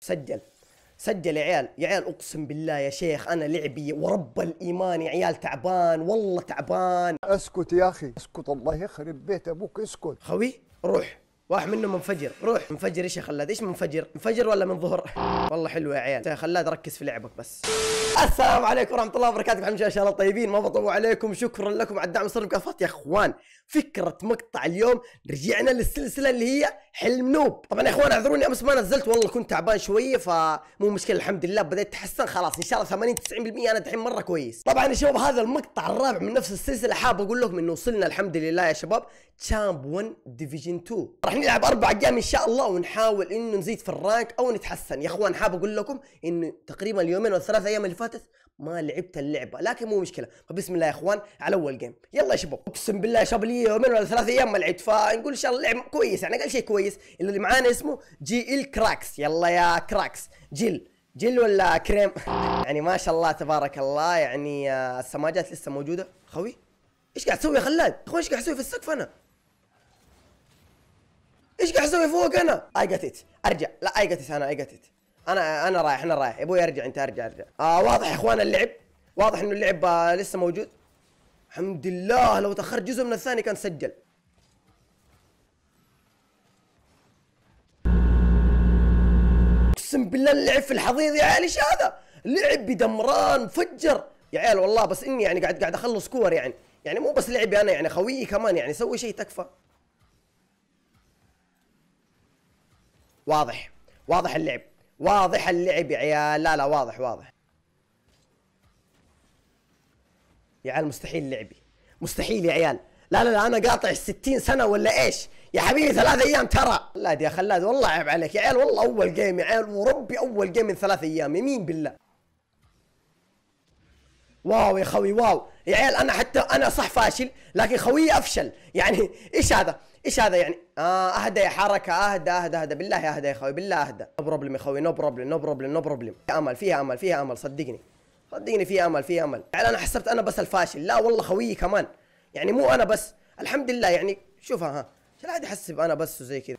سجل سجل يا عيال يا عيال اقسم بالله يا شيخ انا لعبي ورب الايمان يا عيال تعبان والله تعبان اسكت يا اخي اسكت الله يخرب بيت ابوك اسكت خوي روح واحد منهم منفجر روح منفجر ايش يا خلاد ايش منفجر منفجر ولا من ظهر والله حلو يا عيال خلاد ركز في لعبك بس السلام عليكم ورحمه الله وبركاته محمد ان شاء الله طيبين ما بطلوا عليكم شكرا لكم على الدعم والصبر مكافات يا اخوان فكره مقطع اليوم رجعنا للسلسله اللي هي حلم نوب طبعا يا اخوان اعذروني امس ما نزلت والله كنت تعبان شويه فمو مشكله الحمد لله بديت اتحسن خلاص ان شاء الله 80 90% انا دحين مره كويس طبعا يا شباب هذا المقطع الرابع من نفس السلسله حاب اقول لكم انه وصلنا الحمد لله يا شباب تشامب 1 ديفيجن 2 راح نلعب اربع جيم ان شاء الله ونحاول انه نزيد في الرانك او نتحسن يا اخوان حاب اقول لكم انه تقريبا اليومين والثلاث ايام اللي فاتت ما لعبت اللعبه لكن مو مشكله فبسم الله يا اخوان على اول جيم يلا يا شباب اقسم بالله شباب لي يومين ولا ثلاث ايام ما لعبت فنقول ان شاء الله لعب كويس يعني اقل شيء كويس اللي معانا اسمه جي ال كراكس يلا يا كراكس جيل جل ولا كريم يعني ما شاء الله تبارك الله يعني آه، السماجات لسه موجوده خوي ايش قاعد تسوي يا خلاد اخوي ايش قاعد اسوي في السقف انا ايش قاعد اسوي فوق انا اي جت ارجع لا اي جت انا اي جت انا انا رايح انا رايح ابوي ارجع انت ارجع ارجع آه واضح يا اخوان اللعب واضح انه اللعب آه لسه موجود الحمد لله لو تاخرت جزء من الثاني كان سجل اقسم بالله اللعب في الحضيض يا عيال ايش هذا؟ لعب بدمران فجر يا عيال والله بس اني يعني قاعد قاعد اخلص كور يعني يعني مو بس لعبي انا يعني خويي كمان يعني سوي شيء تكفى واضح واضح اللعب واضح اللعب يا عيال لا لا واضح واضح يا عيال مستحيل لعبي مستحيل يا عيال لا لا لا انا قاطع 60 سنه ولا ايش يا حبيبي ثلاث ايام ترى خلاد يا خلاد والله عيب عليك يا عيال والله اول جيم يا عيال وربي اول جيم من ثلاث ايام يمين بالله واو يا خوي واو يا عيال انا حتى انا صح فاشل لكن خويي افشل يعني ايش هذا ايش هذا يعني آه اهدى يا حركه اهدى اهدى اهدى بالله اهدى يا خوي بالله اهدى نو بروبلم يا خوي نو بروبلم نو بروبلم نو بروبلم امل فيها امل فيها امل صدقني صدقني في امل في امل يعني انا حسبت انا بس الفاشل لا والله خويي كمان يعني مو انا بس الحمد لله يعني شوفها ها عشان لا حد يحسب انا بس وزي كذا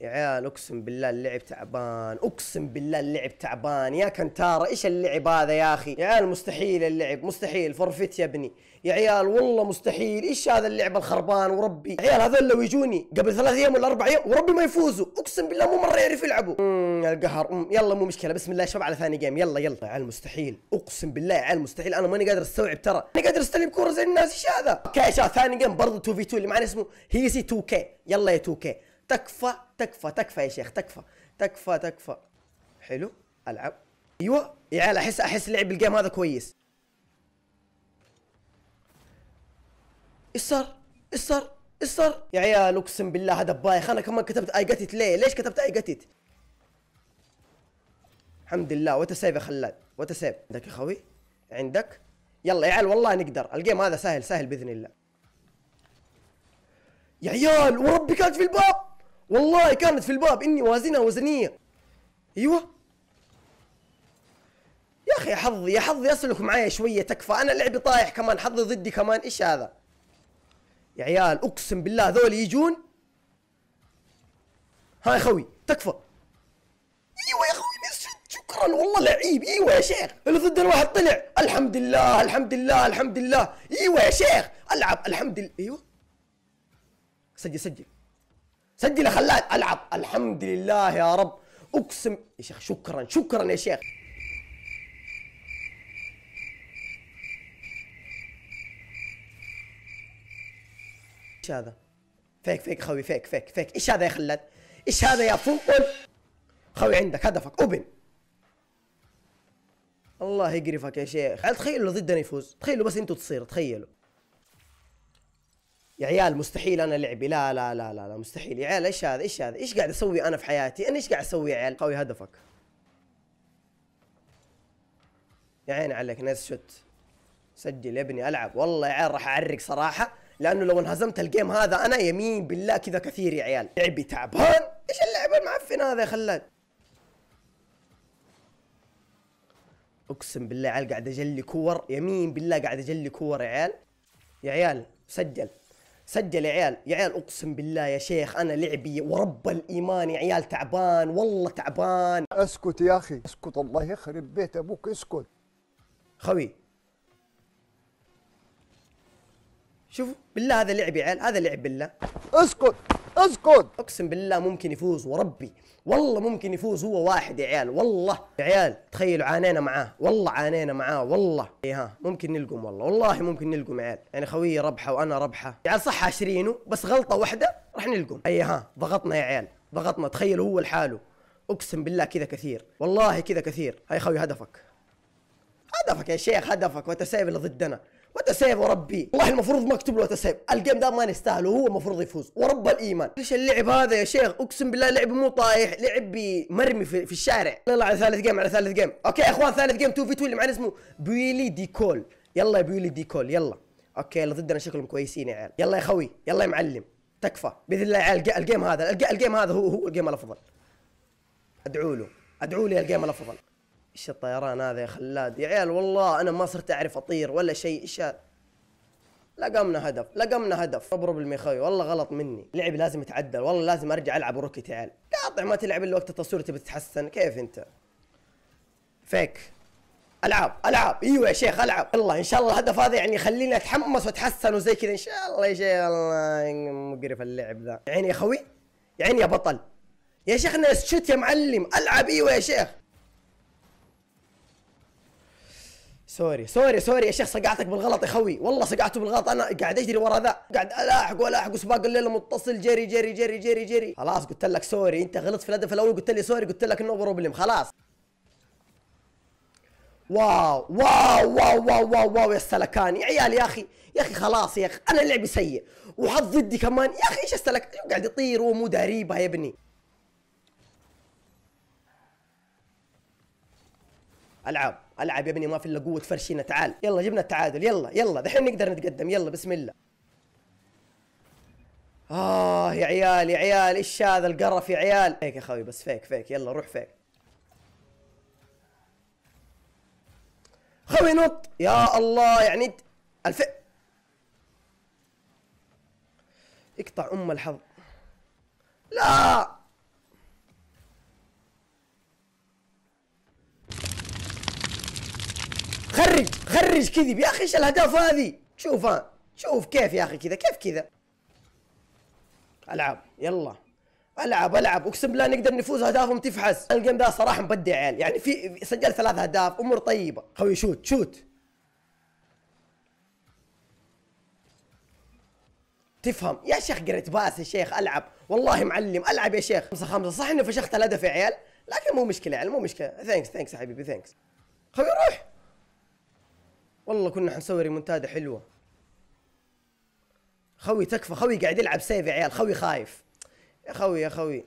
يا عيال اقسم بالله اللعب تعبان اقسم بالله اللعب تعبان يا كنتارا ايش اللعب هذا يا اخي يا عيال مستحيل اللعب مستحيل فرفت يا ابني يا عيال والله مستحيل ايش هذا اللعب الخربان وربي يا عيال هذول لو يجوني قبل ثلاث ايام ولا اربع ايام وربي ما يفوزوا اقسم بالله مو مره يعرف يلعبوا امم القهر مم. يلا مو مشكله بسم الله شباب على ثاني جيم يلا يلا يا عيال مستحيل اقسم بالله يا عيال مستحيل انا ماني قادر استوعب ترى ماني قادر استلم كوره زي الناس ايش هذا اوكي ثاني جيم برضه 2 في 2 اللي معنا اسمه هيسي 2 كي يلا يا 2 كي تكفى تكفى تكفى يا شيخ تكفى تكفى تكفى حلو العب ايوه يا عيال احس احس لعب الجيم هذا كويس ايش صار؟ ايش صار؟ ايش صار؟ يا عيال اقسم بالله هذا بايخ انا كمان كتبت اي جت ليه؟ ليش كتبت اي جت الحمد لله وات سيف يا خلاد وات سيف عندك يا خوي عندك يلا يا عيال والله نقدر الجيم هذا سهل سهل باذن الله يا عيال وربي كانت في الباب والله كانت في الباب اني وازنها وزنيه ايوه يا اخي يا حظي يا حظي اسلك معايا شويه تكفى انا لعبي طايح كمان حظي ضدي كمان ايش هذا يا عيال اقسم بالله ذول يجون هاي خوي تكفى ايوه يا خوي شكرا والله لعيب ايوه يا شيخ اللي ضد الواحد طلع الحمد لله الحمد لله الحمد لله ايوه يا شيخ العب الحمد لله ايوه سجل سجل سجل خلاد العب الحمد لله يا رب اقسم يا شيخ شكرا شكرا يا شيخ ايش هذا؟ فيك فيك خوي فيك فيك فيك ايش هذا يا خلاد؟ ايش هذا يا فوقل؟ خوي عندك هدفك اوبن الله يقرفك يا شيخ تخيلوا ضدنا يفوز تخيلوا بس انتوا تصير تخيلوا يا عيال مستحيل انا لعبي لا لا لا لا, لا مستحيل يا عيال ايش هذا ايش هذا ايش قاعد اسوي انا في حياتي انا ايش قاعد اسوي يا عيال قوي هدفك يا عيني عليك نايس شوت سجل يا ابني العب والله يا عيال راح اعرق صراحه لانه لو انهزمت الجيم هذا انا يمين بالله كذا كثير يا عيال لعبي تعبان ايش اللعب المعفن هذا يا خلاد اقسم بالله عيال قاعد اجلي كور يمين بالله قاعد اجلي كور يا عيال يا عيال سجل سجل يا عيال يا عيال اقسم بالله يا شيخ انا لعبي ورب الايمان يا عيال تعبان والله تعبان اسكت يا اخي اسكت الله يخرب بيت ابوك اسكت خوي شوف بالله هذا لعب يا عيال هذا لعب بالله اسكت اسكت اقسم بالله ممكن يفوز وربي والله ممكن يفوز هو واحد يا عيال والله يا عيال تخيلوا عانينا معاه والله عانينا معاه والله اي ها ممكن نلقم والله والله ممكن نلقم عيال يعني خويي ربحه وانا ربحه يعني صح عشرينه بس غلطه واحده راح نلقم اي ها ضغطنا يا عيال ضغطنا تخيل هو لحاله اقسم بالله كذا كثير والله كذا كثير هاي خوي هدفك هدفك يا شيخ هدفك وانت سايب اللي ضدنا سيف وربي والله المفروض ما اكتب له تسيب الجيم ده ما نستاهله هو المفروض يفوز ورب الايمان ليش اللعب هذا يا شيخ اقسم بالله لعب مو طايح لعب مرمي في, في الشارع يلا على ثالث جيم على ثالث جيم اوكي يا اخوان ثالث جيم 2 في 2 اللي معنا اسمه بيولي ديكول يلا يا بيولي ديكول يلا اوكي يلا ضدنا شكلهم كويسين يا عيال يلا يا خوي يلا يا معلم تكفى باذن الله يا عيال الجيم هذا الجيم هذا هو هو الجيم الافضل ادعوا له ادعوا لي الجيم الافضل ايش الطيران هذا يا خلاد يا عيال والله انا ما صرت اعرف اطير ولا شيء ايش لقمنا هدف لقمنا هدف اضرب الميخاوي والله غلط مني لعبي لازم يتعدل والله لازم ارجع العب روكيت يا عيال قاطع ما تلعب الا وقت التصوير تبي تتحسن كيف انت فيك العاب العاب ايوه يا شيخ العب يلا ان شاء الله الهدف هذا يعني يخليني اتحمس واتحسن وزي كذا ان شاء الله يا شيخ الله مقرف اللعب ذا يعني يا خوي يعني يا بطل يا شيخ انا يا معلم العب ايوه يا شيخ سوري سوري سوري يا شيخ صقعتك بالغلط يا خوي والله صقعته بالغلط انا قاعد اجري ورا ذا قاعد الاحق والاحق وسباق الليل متصل جري جري جري جري جري خلاص قلت لك سوري انت غلطت في الهدف الاول قلت لي سوري قلت لك انه بروبلم خلاص واو واو واو واو واو, واو يا السلكان يا عيال يا اخي يا اخي خلاص يا اخي انا لعبي سيء وحظ ضدي كمان يا اخي ايش السلك قاعد يطير ومو داريبها يا ابني العاب العب يا ابني ما في الا قوه فرشينا تعال يلا جبنا التعادل يلا يلا دحين نقدر نتقدم يلا بسم الله اه يا عيال يا عيال ايش هذا القرف يا عيال فيك يا خوي بس فيك فيك يلا روح فيك خوي نط يا الله يعني الف اقطع ام الحظ لا خرج خرج كذب يا اخي ايش الاهداف هذه شوف ها شوف كيف يا اخي كذا كيف كذا العب يلا العب العب اقسم بالله نقدر نفوز اهدافهم تفحص الجيم ده صراحه مبدع عيال يعني. يعني في سجل ثلاث اهداف امور طيبه خوي شوت شوت تفهم يا شيخ قريت باس يا شيخ العب والله معلم العب يا شيخ خمسة خمسة صح اني فشخت الهدف يا عيال لكن مو مشكله يا عيال مو مشكله ثانكس ثانكس يا حبيبي ثانكس خوي روح والله كنا حنسوي ريمونتادا حلوه خوي تكفى خوي قاعد يلعب سيف يا عيال خوي خايف يا خوي يا خوي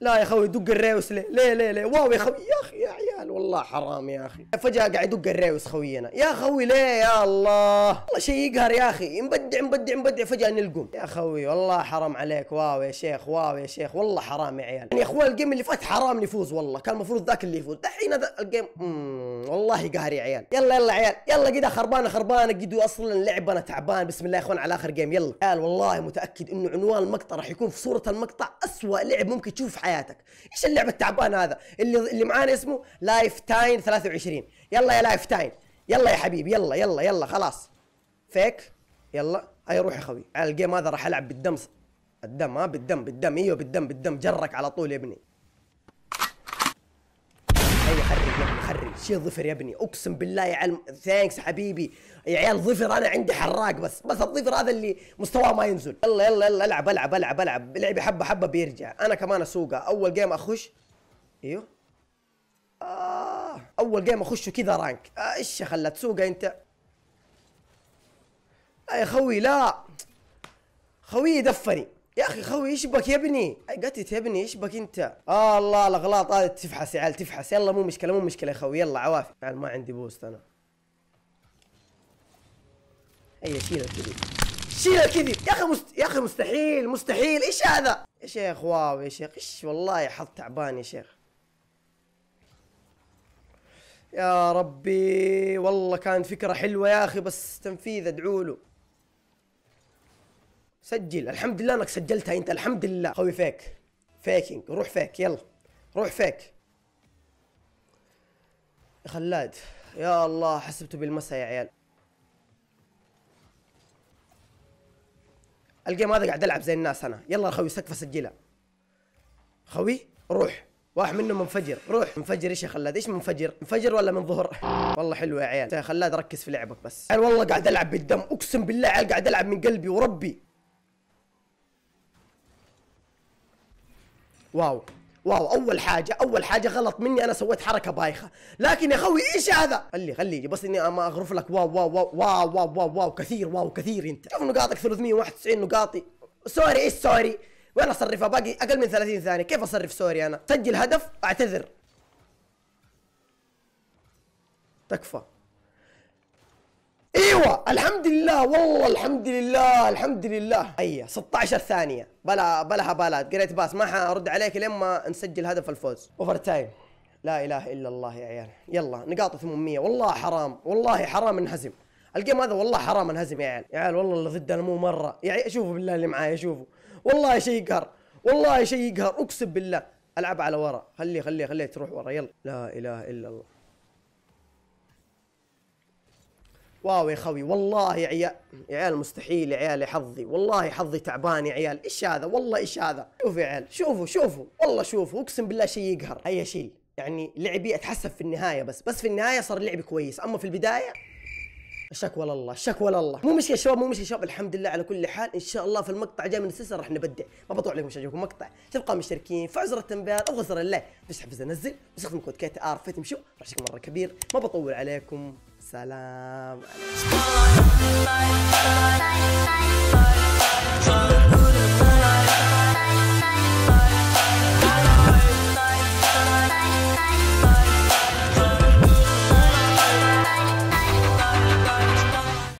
لا يا خوي دق الريوس ليه ليه ليه ليه واو يا خوي يا اخي والله حرام يا اخي فجاه قاعد يدق الريوس خوينا يا خوي ليه يا الله والله شيء يقهر يا اخي مبدع مبدع مبدع فجاه نلقم يا خوي والله حرام عليك واو يا شيخ واو يا شيخ والله حرام يا عيال يعني يا اخوان الجيم اللي فات حرام نفوز والله كان المفروض ذاك اللي يفوز دحين هذا الجيم والله قهر يا عيال يلا يلا عيال يلا كذا خربانه خربانه قد اصلا لعبنا تعبان بسم الله يا اخوان على اخر جيم يلا قال والله متاكد انه عنوان المقطع راح يكون في صوره المقطع اسوأ لعب ممكن تشوفه في حياتك ايش اللعب التعبان هذا اللي اللي معانا اسمه لايف تاين 23 يلا يا لايف تاين يلا يا حبيبي يلا يلا يلا خلاص فيك يلا اي روح يا خوي على الجيم هذا راح العب بالدم الدم ها بالدم بالدم ايوه بالدم بالدم جرك على طول يا ابني شيل ظفر يا ابني اقسم بالله يا علم ثانكس حبيبي يا عيال ظفر انا عندي حراق بس بس الظفر هذا اللي مستواه ما ينزل يلا يلا يلا العب العب العب العب لعبي حبه حبه بيرجع انا كمان اسوقه اول جيم اخش ايوه آه. اول جيم اخش كذا رانك آه، ايش آه خلت تسوقه انت يا خوي لا خوي دفني يا اخي خوي ايش بك يا ابني؟ قتت يا ابني ايش بك انت؟ آه الله الاغلاط هذه تفحص يا عيال تفحص يلا مو مشكله مو مشكله يا خوي يلا عوافي عيال ما عندي بوست انا هيا أيوة، شيل الكذب شيل الكذب يا اخي مست... يا اخي مستحيل مستحيل ايش هذا؟ يا شيخ واو يا شيخ ايش والله حظ تعبان يا شيخ يا ربي والله كانت فكره حلوه يا اخي بس تنفيذ ادعوا له سجل الحمد لله انك سجلتها انت الحمد لله خوي فيك فيكينج روح فيك يلا روح فيك يا خلاد يا الله حسبته بالمسا يا عيال الجيم هذا قاعد العب زي الناس انا يلا خوي سقفه سجلها خوي روح واحد منهم منفجر روح منفجر ايش يا خلاد ايش منفجر منفجر ولا من ظهر والله حلو يا عيال يا خلاد ركز في لعبك بس انا والله قاعد العب بالدم اقسم بالله عيال قاعد العب من قلبي وربي واو واو اول حاجه اول حاجه غلط مني انا سويت حركه بايخه لكن يا خوي ايش هذا خلي خلي بس اني ما اغرف لك واو واو واو واو واو واو, واو كثير واو كثير انت شوف نقاطك 391 نقاطي سوري ايش سوري وين اصرفها باقي اقل من 30 ثانيه كيف اصرف سوري انا سجل هدف اعتذر تكفى ايوه الحمد لله والله الحمد لله الحمد لله اي أيوة، 16 ثانيه بلا بلا هبالات قريت باس ما حارد عليك لما ما نسجل هدف الفوز اوفر تايم لا اله الا الله يا عيال يلا نقاط 800 والله حرام والله حرام انهزم الجيم هذا والله حرام انهزم يا عيال يا عيال والله اللي ضدنا مو مره يا عيال شوفوا بالله اللي معايا شوفوا والله شيء يقهر والله شيء يقهر اقسم بالله العب على ورا خليه خليه خليه تروح ورا يلا لا اله الا الله واو يا خوي والله يا عيال يا عيال مستحيل يا عيال حظي والله حظي تعبان يا عيال ايش هذا والله ايش هذا شوفوا يا عيال شوفوا شوفوا والله شوفوا اقسم بالله شيء يقهر هيا شيل يعني لعبي اتحسف في النهايه بس بس في النهايه صار لعبي كويس اما في البدايه الشكوى لله الشكوى لله مو مشكله شباب مو مشكله شباب الحمد لله على كل حال ان شاء الله في المقطع جاي من السلسله راح نبدع ما بطول عليكم شجعكم مقطع تبقى مشتركين في التنبيهات او غزر الله بس حفز انزل بستخدم كود كيت ار فتمشوا راح شكل مره كبير ما بطول عليكم سلام عليكم.